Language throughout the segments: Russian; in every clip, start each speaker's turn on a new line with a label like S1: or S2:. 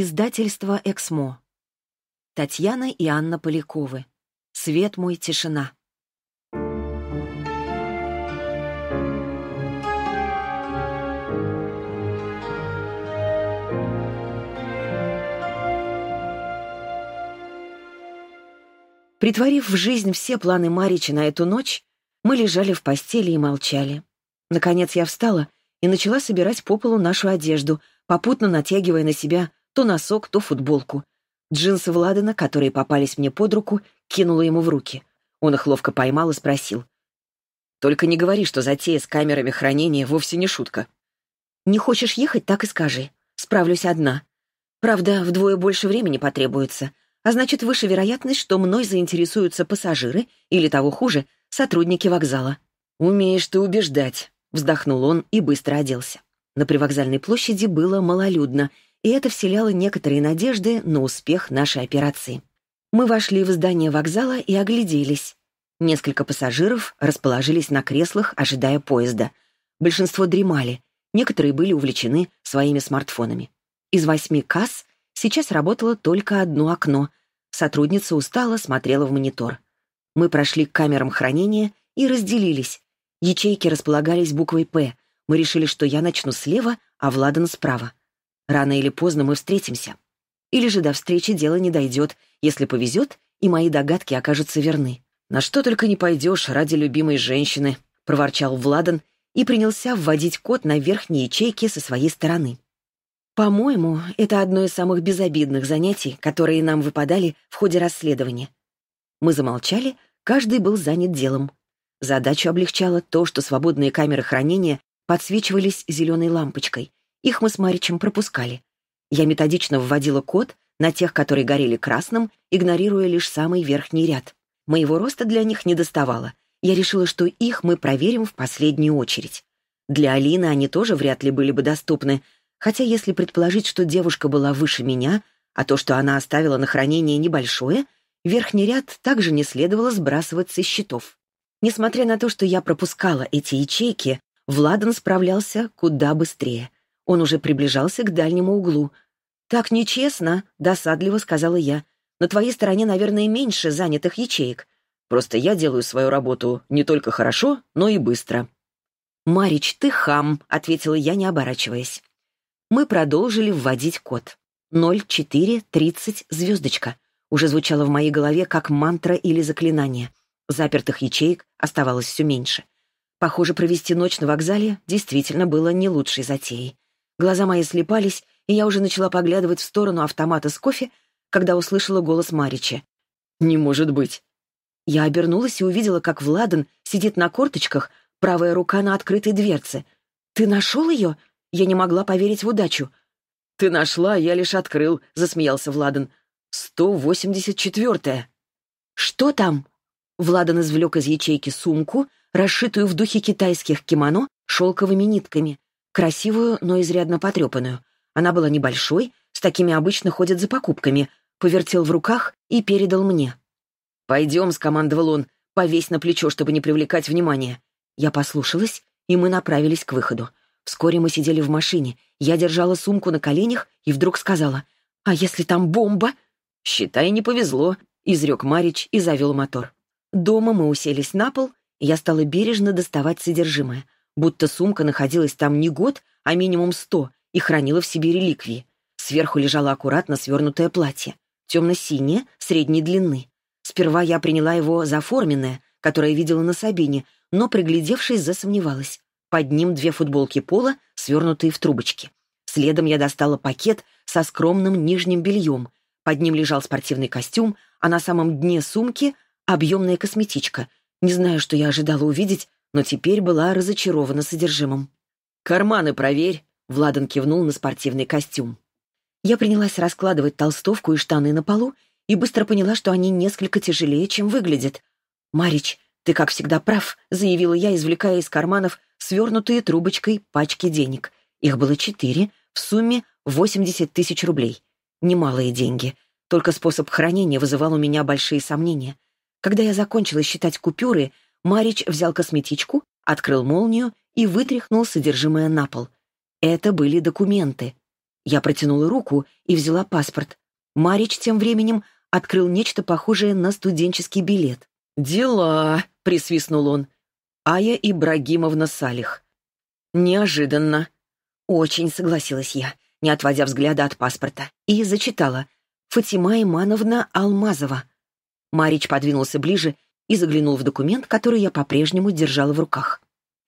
S1: Издательство «Эксмо». Татьяна и Анна Поляковы. «Свет мой, тишина». Притворив в жизнь все планы Маричи на эту ночь, мы лежали в постели и молчали. Наконец я встала и начала собирать по полу нашу одежду, попутно натягивая на себя то носок, то футболку. Джинсы Владана, которые попались мне под руку, кинула ему в руки. Он их ловко поймал и спросил. «Только не говори, что затея с камерами хранения вовсе не шутка». «Не хочешь ехать, так и скажи. Справлюсь одна. Правда, вдвое больше времени потребуется, а значит, выше вероятность, что мной заинтересуются пассажиры или, того хуже, сотрудники вокзала». «Умеешь ты убеждать», — вздохнул он и быстро оделся. На привокзальной площади было малолюдно — и это вселяло некоторые надежды на успех нашей операции. Мы вошли в здание вокзала и огляделись. Несколько пассажиров расположились на креслах, ожидая поезда. Большинство дремали, некоторые были увлечены своими смартфонами. Из восьми касс сейчас работало только одно окно. Сотрудница устала, смотрела в монитор. Мы прошли к камерам хранения и разделились. Ячейки располагались буквой «П». Мы решили, что я начну слева, а Владан справа. Рано или поздно мы встретимся. Или же до встречи дело не дойдет, если повезет, и мои догадки окажутся верны. «На что только не пойдешь ради любимой женщины», — проворчал Владан и принялся вводить код на верхней ячейке со своей стороны. «По-моему, это одно из самых безобидных занятий, которые нам выпадали в ходе расследования». Мы замолчали, каждый был занят делом. Задачу облегчало то, что свободные камеры хранения подсвечивались зеленой лампочкой, их мы с Маричем пропускали. Я методично вводила код на тех, которые горели красным, игнорируя лишь самый верхний ряд. Моего роста для них не доставало. Я решила, что их мы проверим в последнюю очередь. Для Алины они тоже вряд ли были бы доступны, хотя если предположить, что девушка была выше меня, а то, что она оставила на хранение небольшое, верхний ряд также не следовало сбрасывать со счетов. Несмотря на то, что я пропускала эти ячейки, Владан справлялся куда быстрее — он уже приближался к дальнему углу. «Так нечестно», — досадливо сказала я. «На твоей стороне, наверное, меньше занятых ячеек. Просто я делаю свою работу не только хорошо, но и быстро». «Марич, ты хам», — ответила я, не оборачиваясь. Мы продолжили вводить код. 0430 звездочка. Уже звучало в моей голове как мантра или заклинание. Запертых ячеек оставалось все меньше. Похоже, провести ночь на вокзале действительно было не лучшей затеей. Глаза мои слепались, и я уже начала поглядывать в сторону автомата с кофе, когда услышала голос Марича. «Не может быть!» Я обернулась и увидела, как Владан сидит на корточках, правая рука на открытой дверце. «Ты нашел ее?» Я не могла поверить в удачу. «Ты нашла, я лишь открыл», — засмеялся Владан. «Сто восемьдесят четвертое. «Что там?» Владан извлек из ячейки сумку, расшитую в духе китайских кимоно шелковыми нитками красивую, но изрядно потрепанную. Она была небольшой, с такими обычно ходят за покупками, повертел в руках и передал мне. «Пойдем», — скомандовал он, — «повесь на плечо, чтобы не привлекать внимания». Я послушалась, и мы направились к выходу. Вскоре мы сидели в машине, я держала сумку на коленях и вдруг сказала, «А если там бомба?» «Считай, не повезло», — изрек Марич и завел мотор. Дома мы уселись на пол, и я стала бережно доставать содержимое — будто сумка находилась там не год, а минимум сто, и хранила в себе реликвии. Сверху лежало аккуратно свернутое платье, темно-синее, средней длины. Сперва я приняла его за форменное, которое видела на Сабине, но, приглядевшись, засомневалась. Под ним две футболки пола, свернутые в трубочки. Следом я достала пакет со скромным нижним бельем. Под ним лежал спортивный костюм, а на самом дне сумки — объемная косметичка. Не знаю, что я ожидала увидеть, но теперь была разочарована содержимым. «Карманы проверь», — Владан кивнул на спортивный костюм. Я принялась раскладывать толстовку и штаны на полу и быстро поняла, что они несколько тяжелее, чем выглядят. «Марич, ты, как всегда, прав», — заявила я, извлекая из карманов свернутые трубочкой пачки денег. Их было четыре, в сумме восемьдесят тысяч рублей. Немалые деньги. Только способ хранения вызывал у меня большие сомнения. Когда я закончила считать купюры — Марич взял косметичку, открыл молнию и вытряхнул содержимое на пол. Это были документы. Я протянула руку и взяла паспорт. Марич тем временем открыл нечто похожее на студенческий билет. «Дела!» — присвистнул он. «Ая Ибрагимовна Салих». «Неожиданно». «Очень», — согласилась я, не отводя взгляда от паспорта, и зачитала. «Фатима Имановна Алмазова». Марич подвинулся ближе и заглянул в документ, который я по-прежнему держала в руках.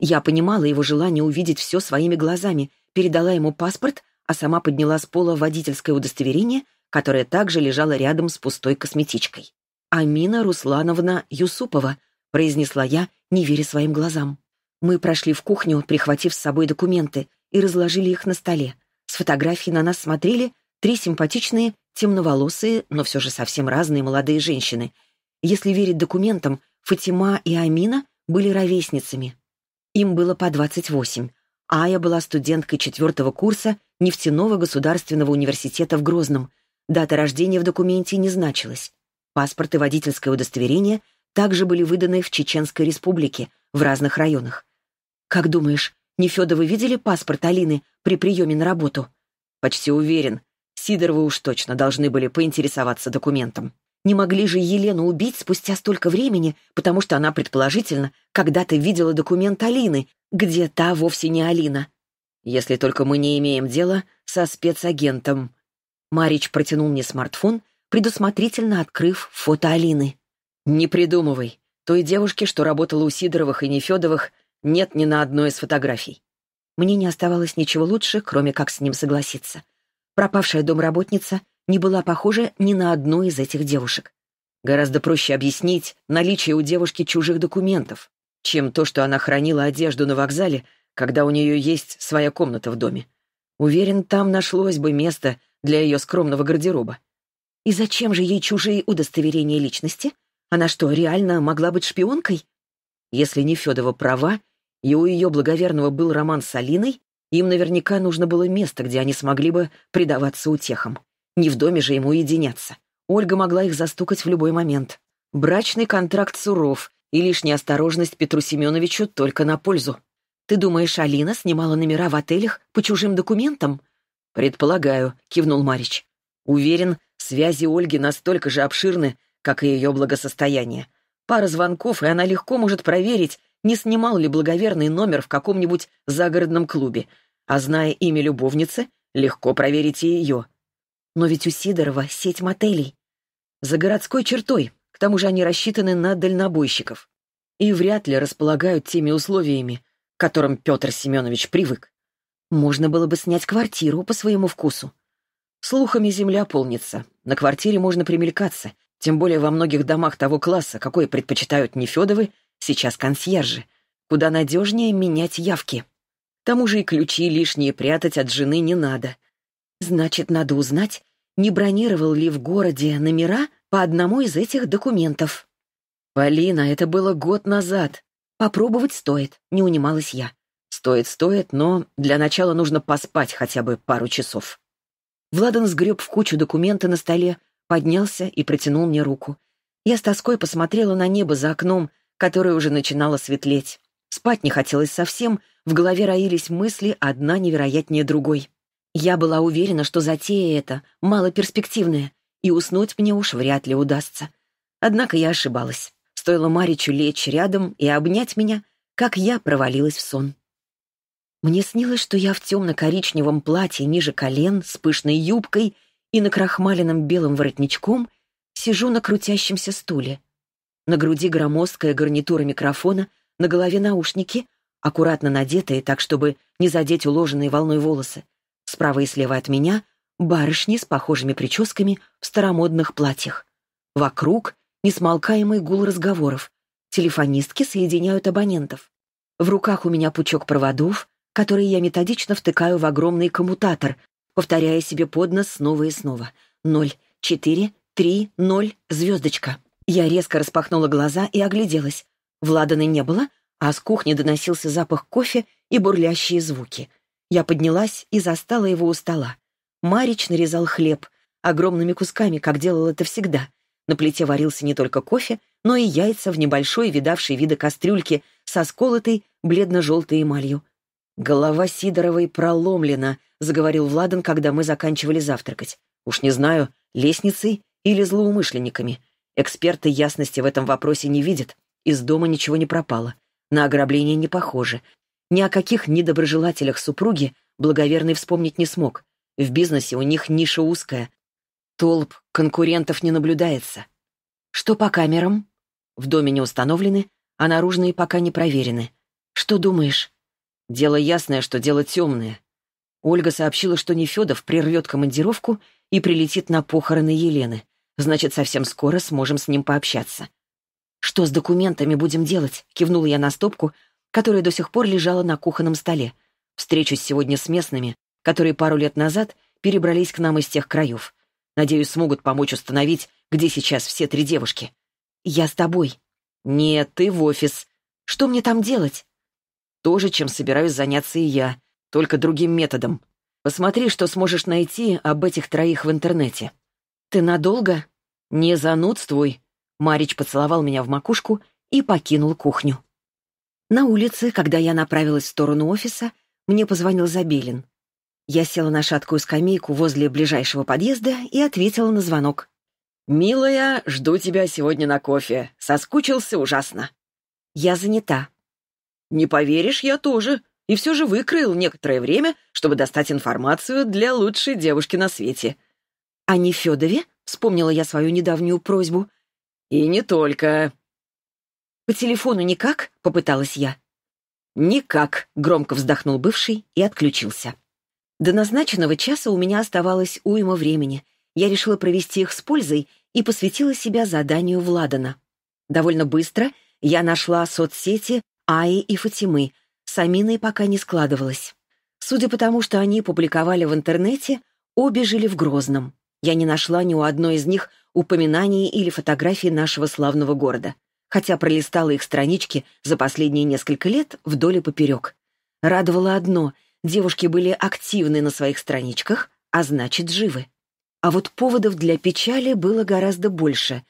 S1: Я понимала его желание увидеть все своими глазами, передала ему паспорт, а сама подняла с пола водительское удостоверение, которое также лежало рядом с пустой косметичкой. «Амина Руслановна Юсупова», — произнесла я, не веря своим глазам. Мы прошли в кухню, прихватив с собой документы, и разложили их на столе. С фотографии на нас смотрели три симпатичные, темноволосые, но все же совсем разные молодые женщины — если верить документам, Фатима и Амина были ровесницами. Им было по 28. Ая была студенткой четвертого курса Нефтяного государственного университета в Грозном. Дата рождения в документе не значилась. Паспорт и водительское удостоверение также были выданы в Чеченской республике, в разных районах. «Как думаешь, Нефедовы видели паспорт Алины при приеме на работу?» «Почти уверен. Сидоровы уж точно должны были поинтересоваться документом». Не могли же Елену убить спустя столько времени, потому что она, предположительно, когда-то видела документ Алины, где та вовсе не Алина. Если только мы не имеем дела со спецагентом. Марич протянул мне смартфон, предусмотрительно открыв фото Алины. «Не придумывай. Той девушки, что работала у Сидоровых и Нефедовых, нет ни на одной из фотографий». Мне не оставалось ничего лучше, кроме как с ним согласиться. Пропавшая домработница — не была похожа ни на одну из этих девушек. Гораздо проще объяснить наличие у девушки чужих документов, чем то, что она хранила одежду на вокзале, когда у нее есть своя комната в доме. Уверен, там нашлось бы место для ее скромного гардероба. И зачем же ей чужие удостоверения личности? Она что, реально могла быть шпионкой? Если не Федова права, и у ее благоверного был роман с Алиной, им наверняка нужно было место, где они смогли бы предаваться утехам. Не в доме же ему единяться. Ольга могла их застукать в любой момент. Брачный контракт суров, и лишняя осторожность Петру Семеновичу только на пользу. «Ты думаешь, Алина снимала номера в отелях по чужим документам?» «Предполагаю», — кивнул Марич. «Уверен, связи Ольги настолько же обширны, как и ее благосостояние. Пара звонков, и она легко может проверить, не снимал ли благоверный номер в каком-нибудь загородном клубе. А зная имя любовницы, легко проверить и ее. Но ведь у Сидорова сеть мотелей. За городской чертой, к тому же они рассчитаны на дальнобойщиков. И вряд ли располагают теми условиями, к которым Петр Семенович привык. Можно было бы снять квартиру по своему вкусу. Слухами земля полнится, на квартире можно примелькаться, тем более во многих домах того класса, какой предпочитают не Нефедовы, сейчас консьержи, куда надежнее менять явки. К тому же и ключи лишние прятать от жены не надо — Значит, надо узнать, не бронировал ли в городе номера по одному из этих документов. «Полина, это было год назад. Попробовать стоит», — не унималась я. «Стоит, стоит, но для начала нужно поспать хотя бы пару часов». Владан сгреб в кучу документы на столе, поднялся и протянул мне руку. Я с тоской посмотрела на небо за окном, которое уже начинало светлеть. Спать не хотелось совсем, в голове роились мысли одна невероятнее другой. Я была уверена, что затея эта малоперспективная, и уснуть мне уж вряд ли удастся. Однако я ошибалась. Стоило Маричу лечь рядом и обнять меня, как я провалилась в сон. Мне снилось, что я в темно-коричневом платье ниже колен, с пышной юбкой и накрахмаленным белым воротничком сижу на крутящемся стуле. На груди громоздкая гарнитура микрофона, на голове наушники, аккуратно надетые так, чтобы не задеть уложенные волной волосы. Справа и слева от меня барышни с похожими прическами в старомодных платьях. Вокруг несмолкаемый гул разговоров. Телефонистки соединяют абонентов. В руках у меня пучок проводов, которые я методично втыкаю в огромный коммутатор, повторяя себе под нос снова и снова. Ноль, четыре, три, ноль, звездочка. Я резко распахнула глаза и огляделась. Владана не было, а с кухни доносился запах кофе и бурлящие звуки. Я поднялась и застала его у стола. Марич нарезал хлеб огромными кусками, как делал это всегда. На плите варился не только кофе, но и яйца в небольшой, видавшей виды кастрюльке со сколотой бледно-желтой эмалью. «Голова Сидоровой проломлена», — заговорил Владан, когда мы заканчивали завтракать. «Уж не знаю, лестницей или злоумышленниками. Эксперты ясности в этом вопросе не видят. Из дома ничего не пропало. На ограбление не похоже. Ни о каких недоброжелателях супруги благоверный вспомнить не смог. В бизнесе у них ниша узкая. Толп конкурентов не наблюдается. Что по камерам? В доме не установлены, а наружные пока не проверены. Что думаешь? Дело ясное, что дело темное. Ольга сообщила, что Нефедов прервет командировку и прилетит на похороны Елены. Значит, совсем скоро сможем с ним пообщаться. «Что с документами будем делать?» — Кивнул я на стопку, которая до сих пор лежала на кухонном столе. Встречусь сегодня с местными, которые пару лет назад перебрались к нам из тех краев. Надеюсь, смогут помочь установить, где сейчас все три девушки. Я с тобой. Нет, ты в офис. Что мне там делать? То же, чем собираюсь заняться и я, только другим методом. Посмотри, что сможешь найти об этих троих в интернете. Ты надолго? Не занудствуй. Марич поцеловал меня в макушку и покинул кухню. На улице, когда я направилась в сторону офиса, мне позвонил Забелин. Я села на шаткую скамейку возле ближайшего подъезда и ответила на звонок. «Милая, жду тебя сегодня на кофе. Соскучился ужасно». «Я занята». «Не поверишь, я тоже. И все же выкроил некоторое время, чтобы достать информацию для лучшей девушки на свете». А не Федове, вспомнила я свою недавнюю просьбу. «И не только. «По телефону никак?» — попыталась я. «Никак», — громко вздохнул бывший и отключился. До назначенного часа у меня оставалось уйма времени. Я решила провести их с пользой и посвятила себя заданию Владана. Довольно быстро я нашла соцсети Аи и Фатимы. С Аминой пока не складывалось. Судя по тому, что они публиковали в интернете, обе жили в Грозном. Я не нашла ни у одной из них упоминаний или фотографий нашего славного города хотя пролистала их странички за последние несколько лет вдоль и поперек. Радовало одно — девушки были активны на своих страничках, а значит, живы. А вот поводов для печали было гораздо больше.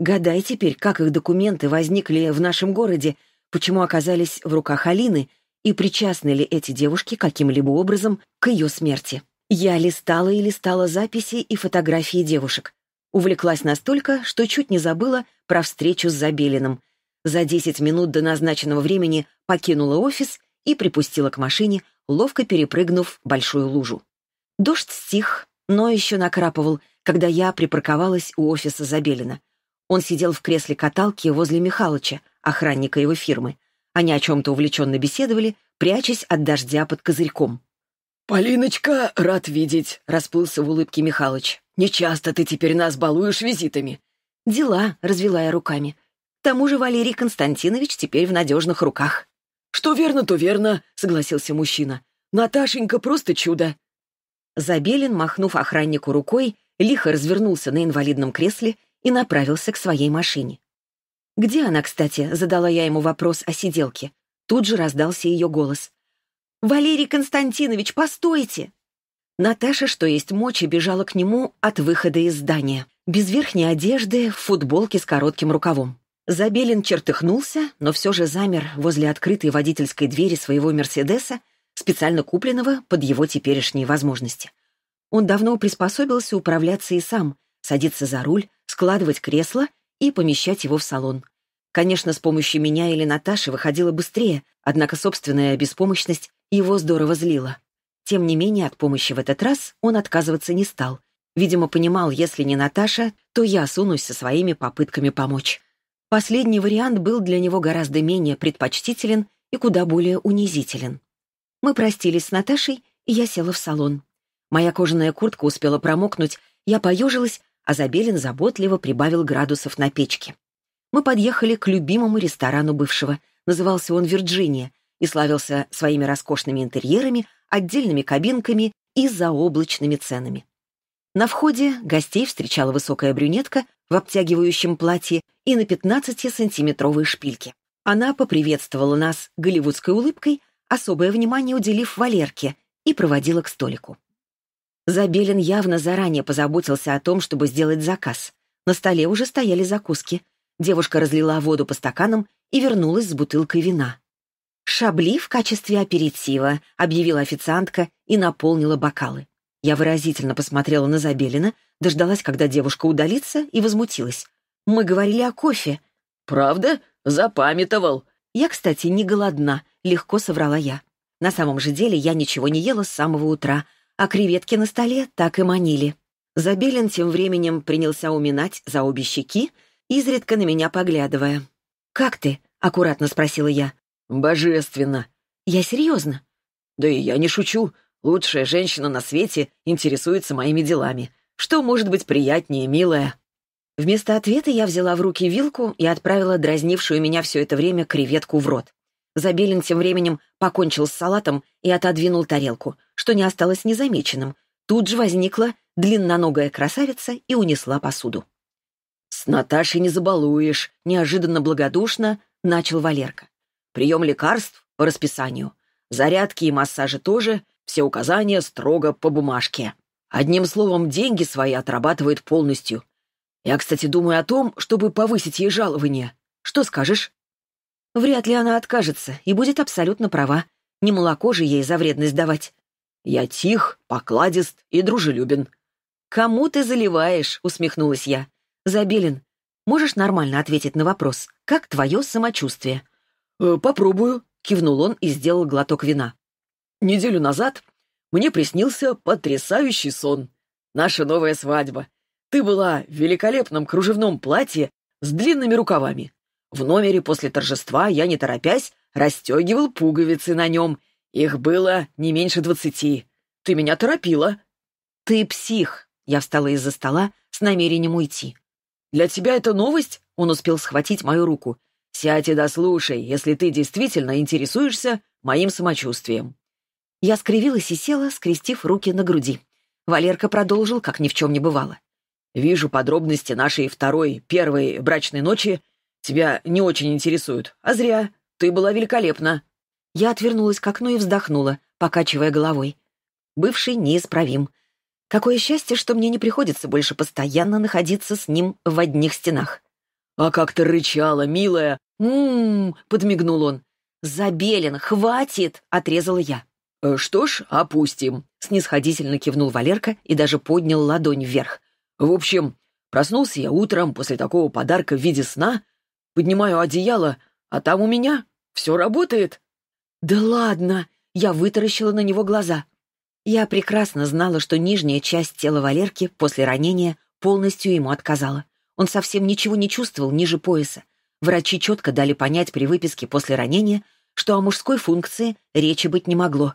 S1: Гадай теперь, как их документы возникли в нашем городе, почему оказались в руках Алины и причастны ли эти девушки каким-либо образом к ее смерти. Я листала и листала записи и фотографии девушек. Увлеклась настолько, что чуть не забыла про встречу с Забелиным. За 10 минут до назначенного времени покинула офис и припустила к машине, ловко перепрыгнув большую лужу. Дождь стих, но еще накрапывал, когда я припарковалась у офиса Забелина. Он сидел в кресле каталки возле Михалыча, охранника его фирмы. Они о чем-то увлеченно беседовали, прячась от дождя под козырьком. «Полиночка, рад видеть!» — расплылся в улыбке Михалыч. Нечасто ты теперь нас балуешь визитами». «Дела», — развела я руками. «К тому же Валерий Константинович теперь в надежных руках». «Что верно, то верно», — согласился мужчина. «Наташенька просто чудо». Забелин, махнув охраннику рукой, лихо развернулся на инвалидном кресле и направился к своей машине. «Где она, кстати?» — задала я ему вопрос о сиделке. Тут же раздался ее голос. «Валерий Константинович, постойте!» Наташа, что есть мочи, бежала к нему от выхода из здания. Без верхней одежды, в футболке с коротким рукавом. Забелин чертыхнулся, но все же замер возле открытой водительской двери своего «Мерседеса», специально купленного под его теперешние возможности. Он давно приспособился управляться и сам, садиться за руль, складывать кресло и помещать его в салон. Конечно, с помощью меня или Наташи выходило быстрее, однако собственная беспомощность его здорово злила. Тем не менее, от помощи в этот раз он отказываться не стал. Видимо, понимал, если не Наташа, то я сунусь со своими попытками помочь. Последний вариант был для него гораздо менее предпочтителен и куда более унизителен. Мы простились с Наташей, и я села в салон. Моя кожаная куртка успела промокнуть, я поежилась, а Забелин заботливо прибавил градусов на печке. Мы подъехали к любимому ресторану бывшего. Назывался он «Вирджиния» и славился своими роскошными интерьерами, отдельными кабинками и заоблачными ценами. На входе гостей встречала высокая брюнетка в обтягивающем платье и на 15-сантиметровой шпильке. Она поприветствовала нас голливудской улыбкой, особое внимание уделив Валерке, и проводила к столику. Забелин явно заранее позаботился о том, чтобы сделать заказ. На столе уже стояли закуски. Девушка разлила воду по стаканам и вернулась с бутылкой вина. «Шабли в качестве аперитива», — объявила официантка и наполнила бокалы. Я выразительно посмотрела на Забелина, дождалась, когда девушка удалится, и возмутилась. «Мы говорили о кофе». «Правда? Запамятовал». «Я, кстати, не голодна», — легко соврала я. На самом же деле я ничего не ела с самого утра, а креветки на столе так и манили. Забелин тем временем принялся уминать за обе щеки, изредка на меня поглядывая. «Как ты?» — аккуратно спросила я. «Божественно!» «Я серьезно?» «Да и я не шучу. Лучшая женщина на свете интересуется моими делами. Что может быть приятнее, милая?» Вместо ответа я взяла в руки вилку и отправила дразнившую меня все это время креветку в рот. Забелин тем временем покончил с салатом и отодвинул тарелку, что не осталось незамеченным. Тут же возникла длинноногая красавица и унесла посуду. «С Наташей не забалуешь», — неожиданно благодушно начал Валерка прием лекарств по расписанию. Зарядки и массажи тоже, все указания строго по бумажке. Одним словом, деньги свои отрабатывает полностью. Я, кстати, думаю о том, чтобы повысить ей жалование. Что скажешь? Вряд ли она откажется и будет абсолютно права. Не молоко же ей за вредность давать. Я тих, покладист и дружелюбен. «Кому ты заливаешь?» — усмехнулась я. «Забелин, можешь нормально ответить на вопрос, как твое самочувствие?» Э, «Попробую», — кивнул он и сделал глоток вина. «Неделю назад мне приснился потрясающий сон. Наша новая свадьба. Ты была в великолепном кружевном платье с длинными рукавами. В номере после торжества я, не торопясь, расстегивал пуговицы на нем. Их было не меньше двадцати. Ты меня торопила». «Ты псих», — я встала из-за стола с намерением уйти. «Для тебя это новость?» — он успел схватить мою руку. Сядь и дослушай, если ты действительно интересуешься моим самочувствием». Я скривилась и села, скрестив руки на груди. Валерка продолжил, как ни в чем не бывало. «Вижу подробности нашей второй, первой брачной ночи. Тебя не очень интересуют. А зря. Ты была великолепна». Я отвернулась к окну и вздохнула, покачивая головой. Бывший неисправим. Какое счастье, что мне не приходится больше постоянно находиться с ним в одних стенах. «А как ты рычала, милая! «М-м-м», подмигнул он. «Забелин, хватит!» — отрезала я. Э, «Что ж, опустим», — снисходительно кивнул Валерка и даже поднял ладонь вверх. «В общем, проснулся я утром после такого подарка в виде сна, поднимаю одеяло, а там у меня все работает». «Да ладно!» — я вытаращила на него глаза. Я прекрасно знала, что нижняя часть тела Валерки после ранения полностью ему отказала. Он совсем ничего не чувствовал ниже пояса, Врачи четко дали понять при выписке после ранения, что о мужской функции речи быть не могло.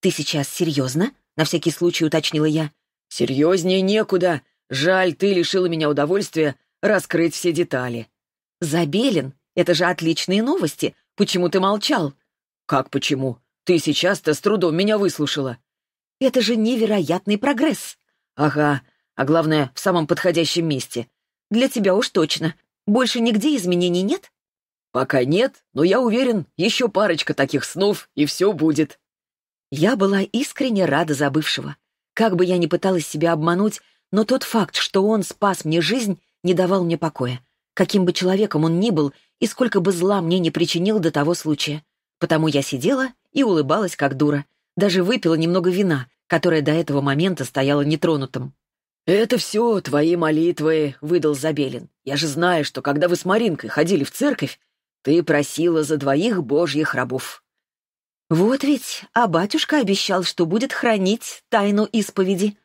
S1: «Ты сейчас серьезно?» — на всякий случай уточнила я. «Серьезнее некуда. Жаль, ты лишила меня удовольствия раскрыть все детали». «Забелин, это же отличные новости. Почему ты молчал?» «Как почему? Ты сейчас-то с трудом меня выслушала». «Это же невероятный прогресс». «Ага, а главное, в самом подходящем месте. Для тебя уж точно. Больше нигде изменений нет? Пока нет, но я уверен, еще парочка таких снов, и все будет. Я была искренне рада за бывшего. Как бы я ни пыталась себя обмануть, но тот факт, что он спас мне жизнь, не давал мне покоя. Каким бы человеком он ни был, и сколько бы зла мне не причинил до того случая. Потому я сидела и улыбалась, как дура. Даже выпила немного вина, которое до этого момента стояло нетронутым. «Это все твои молитвы», — выдал Забелин. Я же знаю, что когда вы с Маринкой ходили в церковь, ты просила за двоих божьих рабов». «Вот ведь, а батюшка обещал, что будет хранить тайну исповеди»,